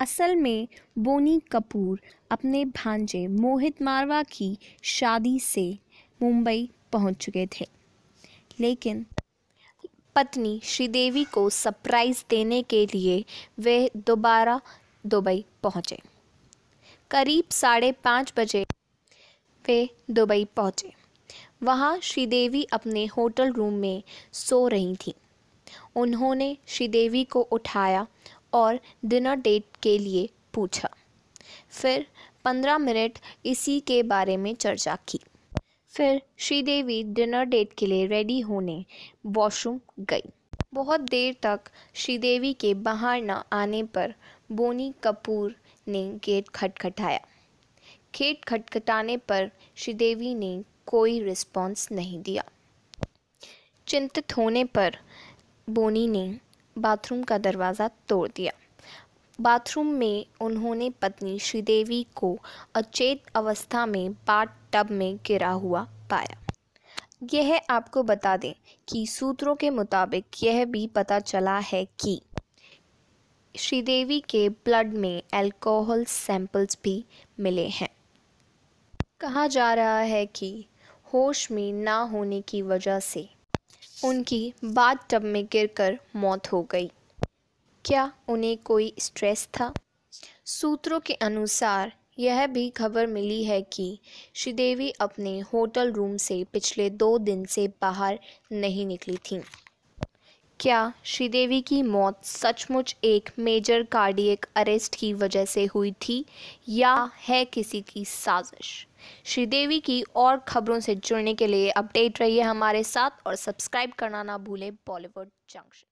असल में बोनी कपूर अपने भांजे मोहित मारवा की शादी से मुंबई पहुंच चुके थे लेकिन पत्नी श्रीदेवी को सरप्राइज़ देने के लिए वे दोबारा दुबई पहुंचे करीब साढ़े पाँच बजे वे दुबई पहुंचे वहां श्रीदेवी अपने होटल रूम में सो रही थी उन्होंने श्रीदेवी को उठाया और डिनर डेट के लिए पूछा फिर पंद्रह मिनट इसी के बारे में चर्चा की फिर श्रीदेवी डिनर डेट के लिए रेडी होने वॉशरूम गई बहुत देर तक श्रीदेवी के बाहर न आने पर बोनी कपूर ने गेट खटखटाया गेट खटखटाने पर श्रीदेवी ने कोई रिस्पॉन्स नहीं दिया चिंतित होने पर बोनी ने बाथरूम का दरवाज़ा तोड़ दिया बाथरूम में उन्होंने पत्नी श्रीदेवी को अचेत अवस्था में बाट टब में गिरा हुआ पाया यह आपको बता दें कि सूत्रों के मुताबिक यह भी पता चला है कि श्रीदेवी के ब्लड में अल्कोहल सैंपल्स भी मिले हैं कहा जा रहा है कि होश में ना होने की वजह से उनकी बात टब में गिरकर मौत हो गई क्या उन्हें कोई स्ट्रेस था सूत्रों के अनुसार यह भी खबर मिली है कि श्रीदेवी अपने होटल रूम से पिछले दो दिन से बाहर नहीं निकली थीं क्या श्रीदेवी की मौत सचमुच एक मेजर कार्डियक अरेस्ट की वजह से हुई थी या है किसी की साजिश श्रीदेवी की और खबरों से जुड़ने के लिए अपडेट रहिए हमारे साथ और सब्सक्राइब करना ना भूलें बॉलीवुड जंक्शन